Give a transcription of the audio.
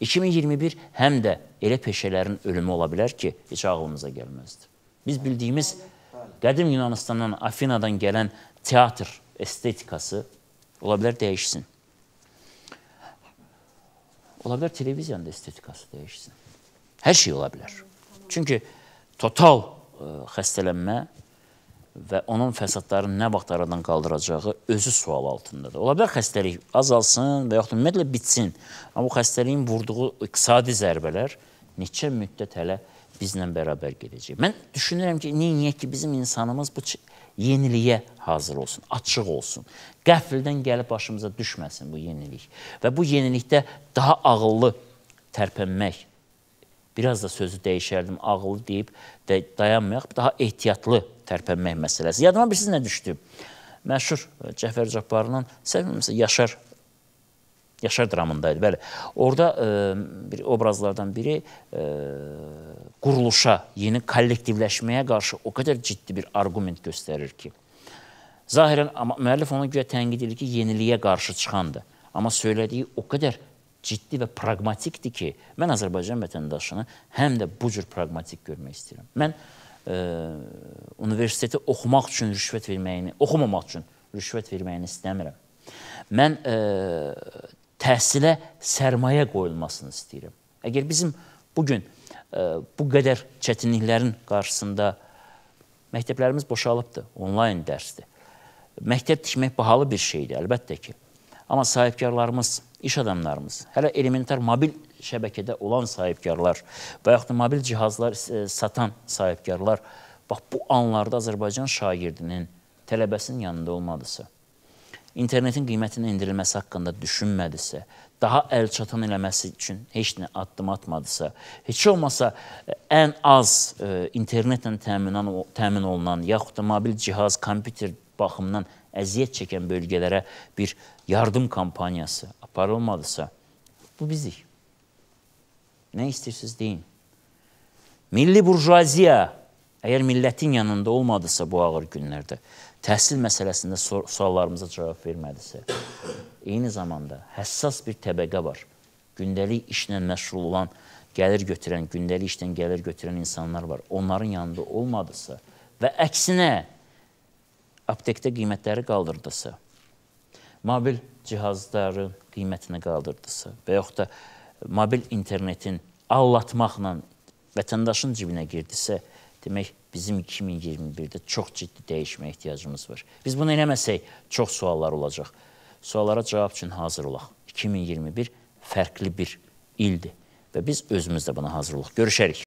2021 həm də elə peşələrin ölümü ola bilər ki, heç ağlımıza gəlməzdi. Biz bildiyimiz qədim Yunanistandan, Afinadan gələn teatr estetikası ola bilər dəyişsin. Ola bilər televiziyanın da estetikası dəyişsin. Hər şey ola bilər. Çünki total ə, e, xəstələnmə və onun fəsadları nə vaxt aradan qaldıracağı özü sual altındadır. Ola bilər xəstəlik azalsın və yaxud ümumiyyətlə bitsin. Amma bu xəstəliyin vurduğu iqtisadi zərbələr neçə müddət hələ bizlə bərabər gedəcək. Mən düşünürəm ki, niyə ki bizim insanımız bu yeniliyə hazır olsun, açıq olsun. Qəfildən gəlib başımıza düşməsin bu yenilik. Və bu yenilikdə daha ağıllı tərpənmək, biraz da sözü dəyişərdim, ağıllı deyib də dayanmayaq, daha ehtiyatlı tərpənmək məsələsi. Yadıma birisi nə düşdü? Məşhur e, Cəfər Cabbarının Yaşar Yaşar dramındaydı. Bəli. Orda e, bir obrazlardan biri e, quruluşa, yeni kollektivləşməyə qarşı o qədər ciddi bir arqument göstərir ki, zahirən amma müəllif ona görə tənqid edir ki, yeniliyə qarşı çıxandır. Amma söylədiyi o qədər ciddi və praqmatikdir ki, mən Azərbaycan vətəndaşını həm də bu cür praqmatik görmək istəyirəm. Mən universiteti oxumaq üçün rüşvət verməyini, oxumamaq üçün rüşvət verməyini istəmirəm. Mən ə, təhsilə sərmayə qoyulmasını istəyirəm. Əgər bizim bu gün bu qədər çətinliklərin qarşısında məktəblərimiz boşalıbdı, onlayn dərsdir. Məktəb tikmək bahalı bir şeydir, əlbəttə ki. Amma sahibkarlarımız, iş adamlarımız, hələ elementar mobil şəbəkədə olan sahibkarlar və yaxud da mobil cihazlar e, satan sahibkarlar bax bu anlarda Azərbaycan şagirdinin, tələbəsinin yanında olmadısa, internetin qiymətinin indirilməsi haqqında düşünmədisə, daha əl çatan eləməsi üçün heç nə addım atmadısa, heç olmasa e, ən az e, internetlə təmin olunan, yaxud da mobil cihaz, kompüter baxımdan əziyyət çəkən bölgələrə bir yardım kampaniyası aparılmadısa, bu bizik. Nə istəyirsiniz deyin. Milli burjuaziya əgər millətin yanında olmadısa bu ağır günlərdə, təhsil məsələsində sor suallarımıza cavab vermədisə, eyni zamanda həssas bir təbəqə var. Gündəlik işlə məşğul olan, gəlir götürən, gündəlik işdən gəlir götürən insanlar var. Onların yanında olmadısa və əksinə aptekdə qiymətləri qaldırdısa, mobil cihazların qiymətini qaldırdısa və yaxud da mobil internetin allatmaqla vətəndaşın cibinə girdisə, demək bizim 2021-də çox ciddi dəyişməyə ehtiyacımız var. Biz bunu eləməsək çox suallar olacaq. Suallara cavab üçün hazır olaq. 2021 fərqli bir ildir və biz özümüz də buna hazır olaq. Görüşərik.